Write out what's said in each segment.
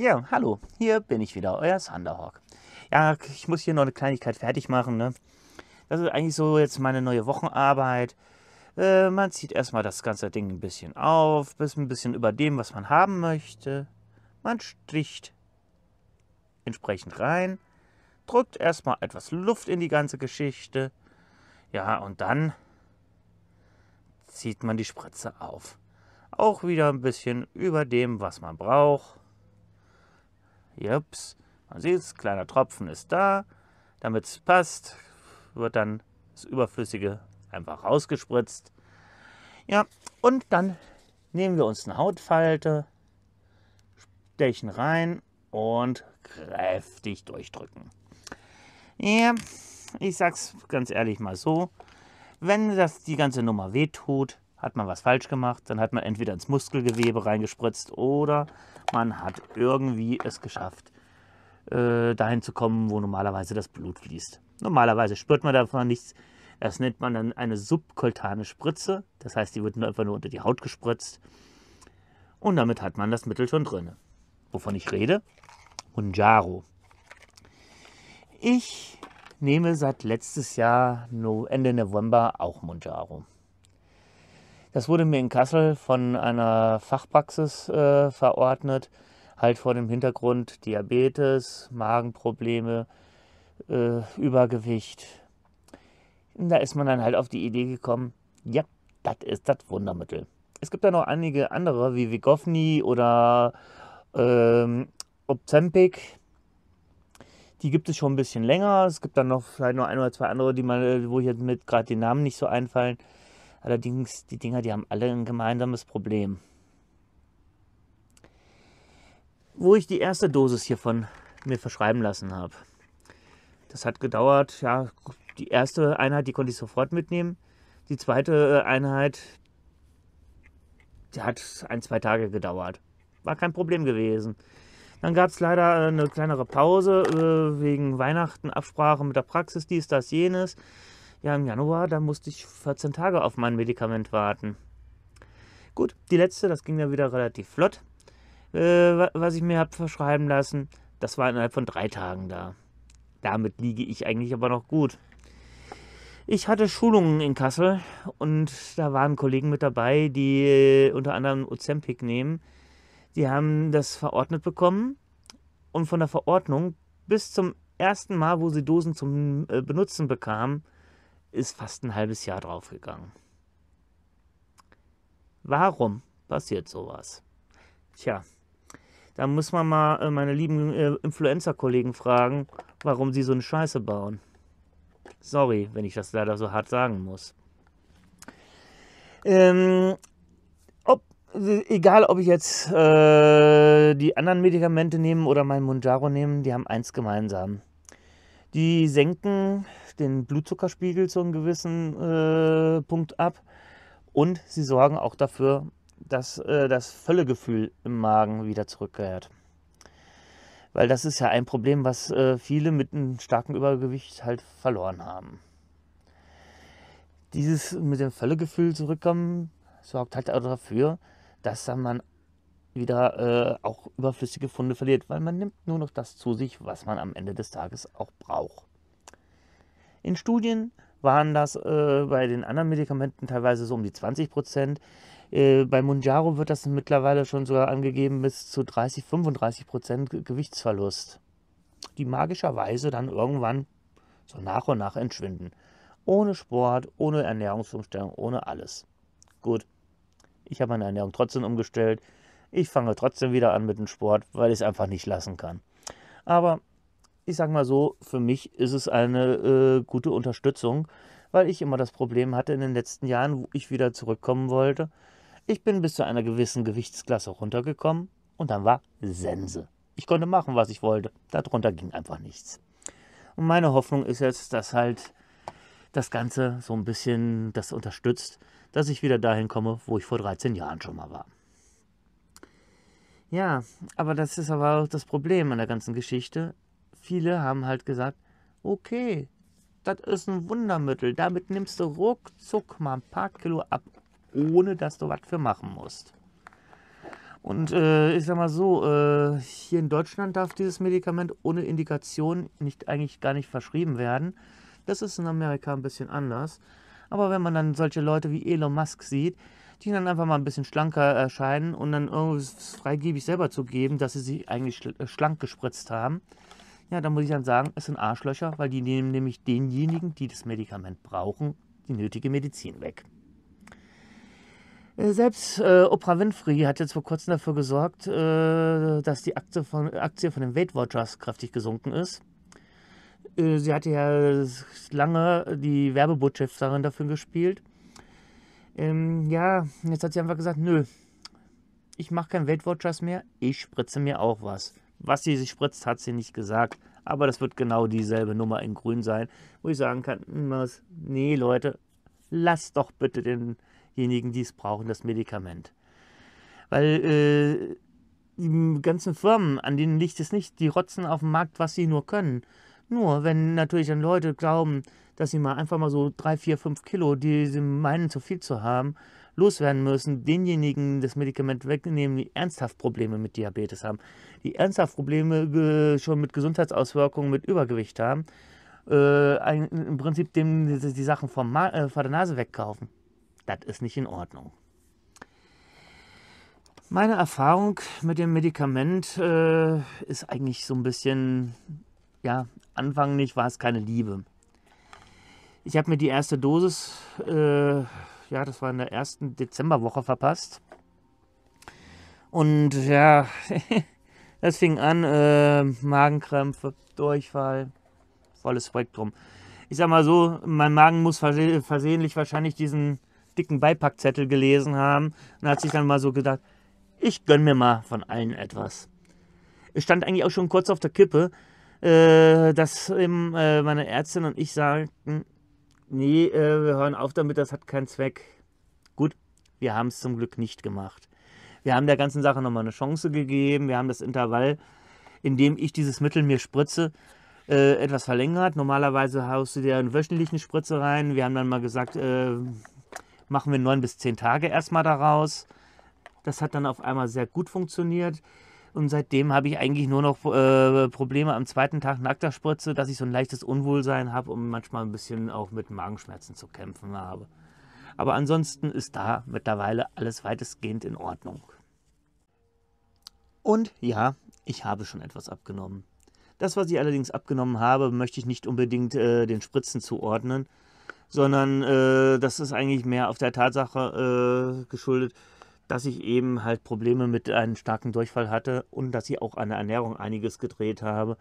Ja, hallo, hier bin ich wieder, euer Thunderhawk. Ja, ich muss hier noch eine Kleinigkeit fertig machen. Ne? Das ist eigentlich so jetzt meine neue Wochenarbeit. Äh, man zieht erstmal das ganze Ding ein bisschen auf, bis ein bisschen über dem, was man haben möchte. Man stricht entsprechend rein, drückt erstmal etwas Luft in die ganze Geschichte. Ja, und dann zieht man die Spritze auf. Auch wieder ein bisschen über dem, was man braucht. Jups, man es, kleiner Tropfen ist da. Damit es passt, wird dann das Überflüssige einfach rausgespritzt. Ja, und dann nehmen wir uns eine Hautfalte, stechen rein und kräftig durchdrücken. Ja, ich sag's ganz ehrlich mal so, wenn das die ganze Nummer wehtut, hat man was falsch gemacht, dann hat man entweder ins Muskelgewebe reingespritzt oder man hat irgendwie es geschafft, äh, dahin zu kommen, wo normalerweise das Blut fließt. Normalerweise spürt man davon nichts. Das nennt man dann eine subkoltane Spritze. Das heißt, die wird nur einfach nur unter die Haut gespritzt. Und damit hat man das Mittel schon drin. Wovon ich rede? Munjaro. Ich nehme seit letztes Jahr Ende November auch Munjaro. Das wurde mir in Kassel von einer Fachpraxis äh, verordnet, halt vor dem Hintergrund Diabetes, Magenprobleme, äh, Übergewicht. Und da ist man dann halt auf die Idee gekommen, ja, das ist das Wundermittel. Es gibt da noch einige andere wie Vigovni oder ähm, Obzempic. Die gibt es schon ein bisschen länger. Es gibt dann noch vielleicht noch ein oder zwei andere, die man, äh, wo ich jetzt mit gerade den Namen nicht so einfallen. Allerdings, die Dinger, die haben alle ein gemeinsames Problem. Wo ich die erste Dosis hiervon mir verschreiben lassen habe. Das hat gedauert, ja, die erste Einheit, die konnte ich sofort mitnehmen. Die zweite äh, Einheit, die hat ein, zwei Tage gedauert. War kein Problem gewesen. Dann gab es leider äh, eine kleinere Pause äh, wegen Weihnachten, Absprache mit der Praxis, dies, das, jenes. Ja, im Januar, da musste ich 14 Tage auf mein Medikament warten. Gut, die letzte, das ging dann wieder relativ flott, äh, was ich mir habe verschreiben lassen. Das war innerhalb von drei Tagen da. Damit liege ich eigentlich aber noch gut. Ich hatte Schulungen in Kassel und da waren Kollegen mit dabei, die äh, unter anderem Ozempic nehmen. Die haben das verordnet bekommen und von der Verordnung bis zum ersten Mal, wo sie Dosen zum äh, Benutzen bekamen, ist fast ein halbes Jahr draufgegangen. Warum passiert sowas? Tja, da muss man mal äh, meine lieben äh, Influencer-Kollegen fragen, warum sie so eine Scheiße bauen. Sorry, wenn ich das leider so hart sagen muss. Ähm, ob, egal, ob ich jetzt äh, die anderen Medikamente nehme oder meinen Monjaro nehme, die haben eins gemeinsam. Die senken den Blutzuckerspiegel zu einem gewissen äh, Punkt ab und sie sorgen auch dafür, dass äh, das Völlegefühl im Magen wieder zurückkehrt. Weil das ist ja ein Problem, was äh, viele mit einem starken Übergewicht halt verloren haben. Dieses mit dem Völlegefühl zurückkommen sorgt halt auch dafür, dass dann man wieder äh, auch überflüssige Funde verliert, weil man nimmt nur noch das zu sich, was man am Ende des Tages auch braucht. In Studien waren das äh, bei den anderen Medikamenten teilweise so um die 20 Prozent. Äh, bei Munjaro wird das mittlerweile schon sogar angegeben bis zu 30, 35 Prozent Gewichtsverlust, die magischerweise dann irgendwann so nach und nach entschwinden. Ohne Sport, ohne Ernährungsumstellung, ohne alles. Gut, ich habe meine Ernährung trotzdem umgestellt ich fange trotzdem wieder an mit dem Sport, weil ich es einfach nicht lassen kann. Aber ich sage mal so, für mich ist es eine äh, gute Unterstützung, weil ich immer das Problem hatte in den letzten Jahren, wo ich wieder zurückkommen wollte. Ich bin bis zu einer gewissen Gewichtsklasse runtergekommen und dann war Sense. Ich konnte machen, was ich wollte. Darunter ging einfach nichts. Und meine Hoffnung ist jetzt, dass halt das Ganze so ein bisschen das unterstützt, dass ich wieder dahin komme, wo ich vor 13 Jahren schon mal war. Ja, aber das ist aber auch das Problem an der ganzen Geschichte. Viele haben halt gesagt, okay, das ist ein Wundermittel, damit nimmst du ruckzuck mal ein paar Kilo ab, ohne dass du was für machen musst. Und äh, ich sag mal so, äh, hier in Deutschland darf dieses Medikament ohne Indikation nicht, eigentlich gar nicht verschrieben werden. Das ist in Amerika ein bisschen anders. Aber wenn man dann solche Leute wie Elon Musk sieht, die dann einfach mal ein bisschen schlanker erscheinen und dann irgendwas freigebig selber zu geben, dass sie sich eigentlich äh, schlank gespritzt haben. Ja, da muss ich dann sagen, es sind Arschlöcher, weil die nehmen nämlich denjenigen, die das Medikament brauchen, die nötige Medizin weg. Äh, selbst äh, Oprah Winfrey hat jetzt vor kurzem dafür gesorgt, äh, dass die Aktie von, Aktie von den Weight Watchers kräftig gesunken ist. Äh, sie hatte ja lange die Werbebotschafterin dafür gespielt. Ähm, ja, jetzt hat sie einfach gesagt, nö, ich mache kein Weltwatchers mehr, ich spritze mir auch was. Was sie sich spritzt, hat sie nicht gesagt. Aber das wird genau dieselbe Nummer in grün sein, wo ich sagen kann, hm, nee Leute, lasst doch bitte denjenigen, die es brauchen, das Medikament. Weil äh, die ganzen Firmen, an denen liegt es nicht, die rotzen auf dem Markt, was sie nur können. Nur wenn natürlich dann Leute glauben, dass sie mal einfach mal so drei, vier, fünf Kilo, die sie meinen zu viel zu haben, loswerden müssen, denjenigen das Medikament wegnehmen, die ernsthaft Probleme mit Diabetes haben, die ernsthaft Probleme äh, schon mit Gesundheitsauswirkungen, mit Übergewicht haben, äh, ein, im Prinzip dem die, die Sachen vom äh, vor der Nase wegkaufen. Das ist nicht in Ordnung. Meine Erfahrung mit dem Medikament äh, ist eigentlich so ein bisschen, ja, anfanglich war es keine Liebe. Ich habe mir die erste Dosis, äh, ja, das war in der ersten Dezemberwoche verpasst. Und ja, das fing an, äh, Magenkrämpfe, Durchfall, volles Spektrum. Ich sag mal so, mein Magen muss versehentlich wahrscheinlich diesen dicken Beipackzettel gelesen haben und hat sich dann mal so gedacht, ich gönn mir mal von allen etwas. Es stand eigentlich auch schon kurz auf der Kippe, äh, dass eben, äh, meine Ärztin und ich sagten, nee, äh, wir hören auf damit, das hat keinen Zweck. Gut, wir haben es zum Glück nicht gemacht. Wir haben der ganzen Sache nochmal eine Chance gegeben. Wir haben das Intervall, in dem ich dieses Mittel mir spritze, äh, etwas verlängert. Normalerweise haust du dir einen wöchentlichen Spritze rein. Wir haben dann mal gesagt, äh, machen wir neun bis zehn Tage erstmal daraus. Das hat dann auf einmal sehr gut funktioniert und seitdem habe ich eigentlich nur noch äh, Probleme am zweiten Tag nach der Spritze, dass ich so ein leichtes Unwohlsein habe und manchmal ein bisschen auch mit Magenschmerzen zu kämpfen habe. Aber ansonsten ist da mittlerweile alles weitestgehend in Ordnung. Und ja, ich habe schon etwas abgenommen. Das, was ich allerdings abgenommen habe, möchte ich nicht unbedingt äh, den Spritzen zuordnen, sondern äh, das ist eigentlich mehr auf der Tatsache äh, geschuldet, dass ich eben halt Probleme mit einem starken Durchfall hatte und dass ich auch an der Ernährung einiges gedreht habe,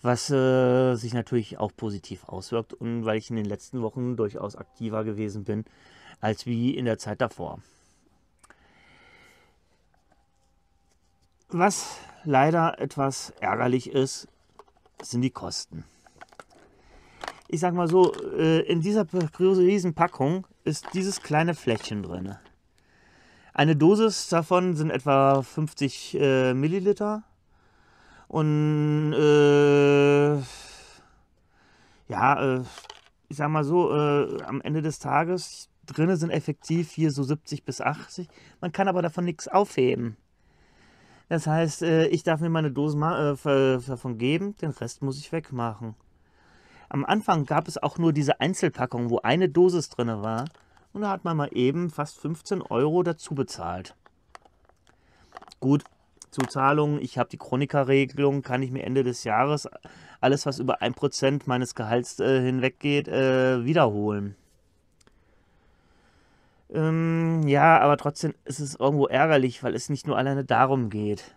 was äh, sich natürlich auch positiv auswirkt und weil ich in den letzten Wochen durchaus aktiver gewesen bin als wie in der Zeit davor. Was leider etwas ärgerlich ist, sind die Kosten. Ich sag mal so, äh, in dieser riesen Packung ist dieses kleine Fläschchen drin. Eine Dosis davon sind etwa 50 äh, Milliliter. Und äh, ja, äh, ich sag mal so, äh, am Ende des Tages drinne sind effektiv hier so 70 bis 80. Man kann aber davon nichts aufheben. Das heißt, äh, ich darf mir meine Dosen äh, davon geben, den Rest muss ich wegmachen. Am Anfang gab es auch nur diese Einzelpackung, wo eine Dosis drin war. Und da hat man mal eben fast 15 Euro dazu bezahlt. Gut, Zuzahlungen, ich habe die Chronikerregelung, kann ich mir Ende des Jahres alles, was über 1% meines Gehalts äh, hinweggeht, äh, wiederholen. Ähm, ja, aber trotzdem ist es irgendwo ärgerlich, weil es nicht nur alleine darum geht.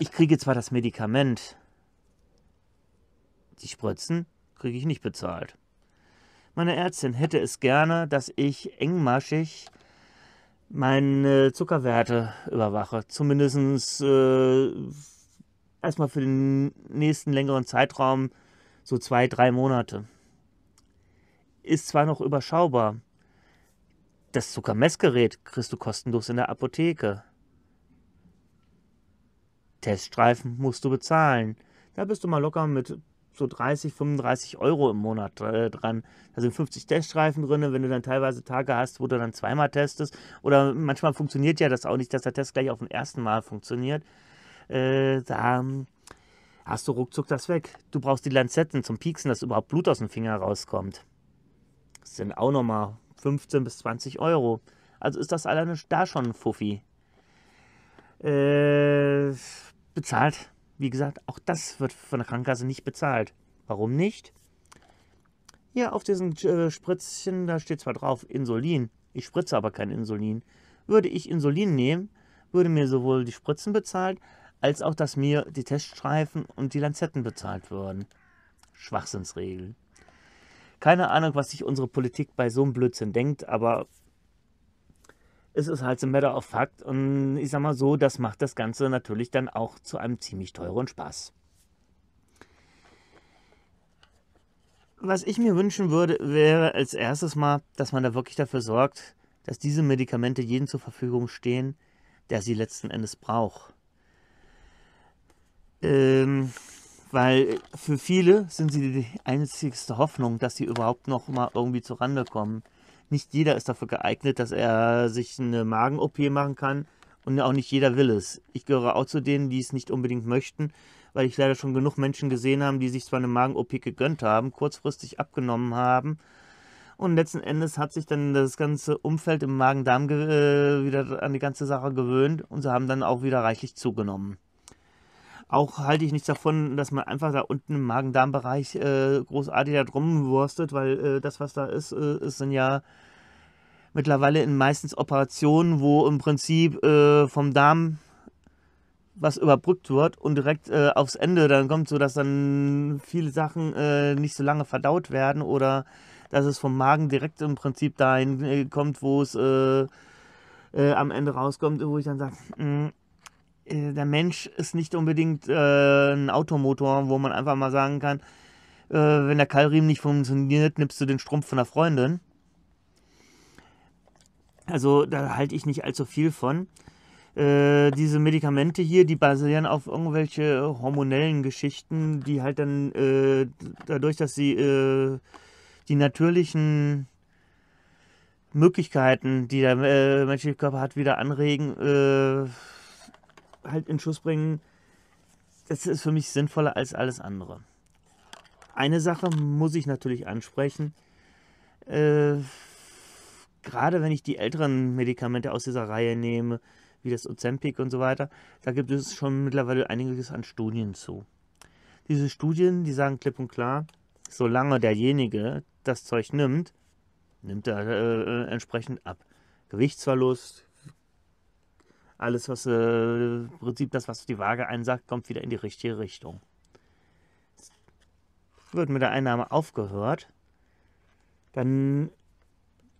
Ich kriege zwar das Medikament, die Spritzen kriege ich nicht bezahlt. Meine Ärztin hätte es gerne, dass ich engmaschig meine Zuckerwerte überwache. Zumindest äh, erstmal für den nächsten längeren Zeitraum, so zwei, drei Monate. Ist zwar noch überschaubar. Das Zuckermessgerät kriegst du kostenlos in der Apotheke. Teststreifen musst du bezahlen. Da bist du mal locker mit so 30, 35 Euro im Monat äh, dran. Da sind 50 Teststreifen drin, wenn du dann teilweise Tage hast, wo du dann zweimal testest. Oder manchmal funktioniert ja das auch nicht, dass der Test gleich auf dem ersten Mal funktioniert. Äh, da hast du ruckzuck das weg. Du brauchst die Lanzetten zum Pieksen, dass überhaupt Blut aus dem Finger rauskommt. Das sind auch nochmal 15 bis 20 Euro. Also ist das alleine da schon ein Fuffi. Äh, bezahlt. Wie gesagt, auch das wird von der Krankenkasse nicht bezahlt. Warum nicht? Ja, auf diesen äh, Spritzchen, da steht zwar drauf Insulin, ich spritze aber kein Insulin. Würde ich Insulin nehmen, würde mir sowohl die Spritzen bezahlt, als auch, dass mir die Teststreifen und die Lanzetten bezahlt würden. Schwachsinnsregel. Keine Ahnung, was sich unsere Politik bei so einem Blödsinn denkt, aber es ist halt so matter of fact. Und ich sag mal so, das macht das Ganze natürlich dann auch zu einem ziemlich teuren Spaß. Was ich mir wünschen würde, wäre als erstes mal, dass man da wirklich dafür sorgt, dass diese Medikamente jedem zur Verfügung stehen, der sie letzten Endes braucht. Ähm, weil für viele sind sie die einzigste Hoffnung, dass sie überhaupt noch mal irgendwie zurande kommen nicht jeder ist dafür geeignet, dass er sich eine Magen-OP machen kann und auch nicht jeder will es. Ich gehöre auch zu denen, die es nicht unbedingt möchten, weil ich leider schon genug Menschen gesehen habe, die sich zwar eine Magen-OP gegönnt haben, kurzfristig abgenommen haben und letzten Endes hat sich dann das ganze Umfeld im Magen-Darm äh, wieder an die ganze Sache gewöhnt und sie haben dann auch wieder reichlich zugenommen. Auch halte ich nichts davon, dass man einfach da unten im Magen-Darm-Bereich äh, großartig da drum wurstet, weil äh, das, was da ist, äh, dann ja mittlerweile in meistens Operationen, wo im Prinzip äh, vom Darm was überbrückt wird und direkt äh, aufs Ende dann kommt, sodass dann viele Sachen äh, nicht so lange verdaut werden oder dass es vom Magen direkt im Prinzip dahin äh, kommt, wo es äh, äh, am Ende rauskommt, wo ich dann sage, mm, äh, der Mensch ist nicht unbedingt äh, ein Automotor, wo man einfach mal sagen kann, äh, wenn der Keilriemen nicht funktioniert, nimmst du den Strumpf von der Freundin. Also da halte ich nicht allzu viel von. Äh, diese Medikamente hier, die basieren auf irgendwelche hormonellen Geschichten, die halt dann äh, dadurch, dass sie äh, die natürlichen Möglichkeiten, die der menschliche Körper hat, wieder anregen, halt in Schuss bringen, das ist für mich sinnvoller als alles andere. Eine Sache muss ich natürlich ansprechen. Äh, gerade wenn ich die älteren Medikamente aus dieser Reihe nehme, wie das Ozempic und so weiter, da gibt es schon mittlerweile einiges an Studien zu. Diese Studien, die sagen klipp und klar, solange derjenige das Zeug nimmt, nimmt er äh, äh entsprechend ab. Gewichtsverlust, alles, was äh, im Prinzip das, was die Waage einsagt, kommt wieder in die richtige Richtung. Wird mit der Einnahme aufgehört, dann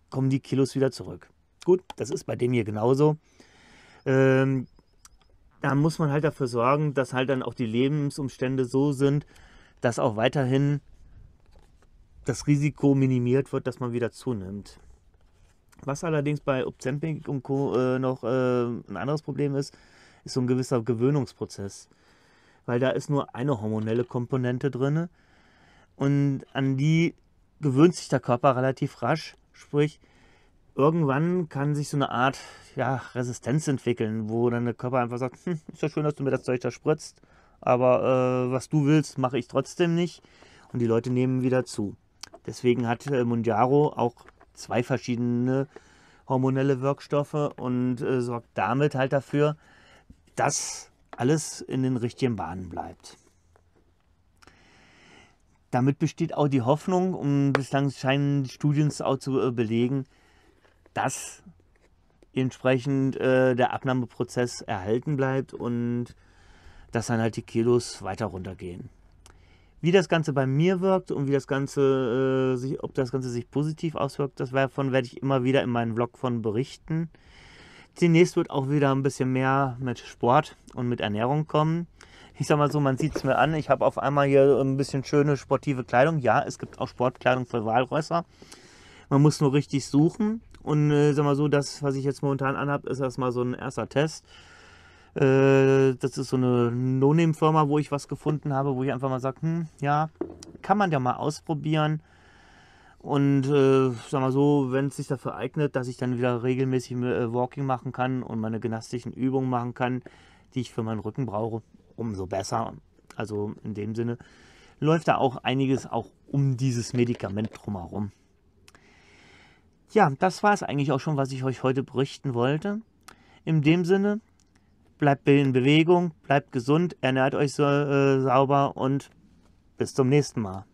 kommen die Kilos wieder zurück. Gut, das ist bei dem hier genauso. Ähm, da muss man halt dafür sorgen, dass halt dann auch die Lebensumstände so sind, dass auch weiterhin das Risiko minimiert wird, dass man wieder zunimmt. Was allerdings bei Ozempic und Co. Äh, noch äh, ein anderes Problem ist, ist so ein gewisser Gewöhnungsprozess. Weil da ist nur eine hormonelle Komponente drin und an die gewöhnt sich der Körper relativ rasch. Sprich, irgendwann kann sich so eine Art ja, Resistenz entwickeln, wo dann der Körper einfach sagt, hm, ist ja schön, dass du mir das Zeug da spritzt, aber äh, was du willst, mache ich trotzdem nicht. Und die Leute nehmen wieder zu. Deswegen hat äh, Mundiaro auch zwei verschiedene hormonelle Wirkstoffe und äh, sorgt damit halt dafür, dass alles in den richtigen Bahnen bleibt. Damit besteht auch die Hoffnung, und bislang scheinen Studien auch zu äh, belegen, dass entsprechend äh, der Abnahmeprozess erhalten bleibt und dass dann halt die Kilos weiter runtergehen. Wie das Ganze bei mir wirkt und wie das Ganze, äh, sich, ob das Ganze sich positiv auswirkt, das davon werde ich immer wieder in meinem Vlog von berichten. Demnächst wird auch wieder ein bisschen mehr mit Sport und mit Ernährung kommen. Ich sag mal so, man sieht es mir an, ich habe auf einmal hier ein bisschen schöne sportive Kleidung. Ja, es gibt auch Sportkleidung für Walräuser. Man muss nur richtig suchen. Und äh, sag mal so, das, was ich jetzt momentan anhabe, ist erstmal so ein erster Test. Äh, das ist so eine No-Name-Firma, wo ich was gefunden habe, wo ich einfach mal sage, hm, ja, kann man ja mal ausprobieren. Und äh, sag mal so, wenn es sich dafür eignet, dass ich dann wieder regelmäßig äh, Walking machen kann und meine gymnastischen Übungen machen kann, die ich für meinen Rücken brauche, umso besser. Also in dem Sinne läuft da auch einiges auch um dieses Medikament drumherum. Ja, das war es eigentlich auch schon, was ich euch heute berichten wollte. In dem Sinne, bleibt in Bewegung, bleibt gesund, ernährt euch so, äh, sauber und bis zum nächsten Mal.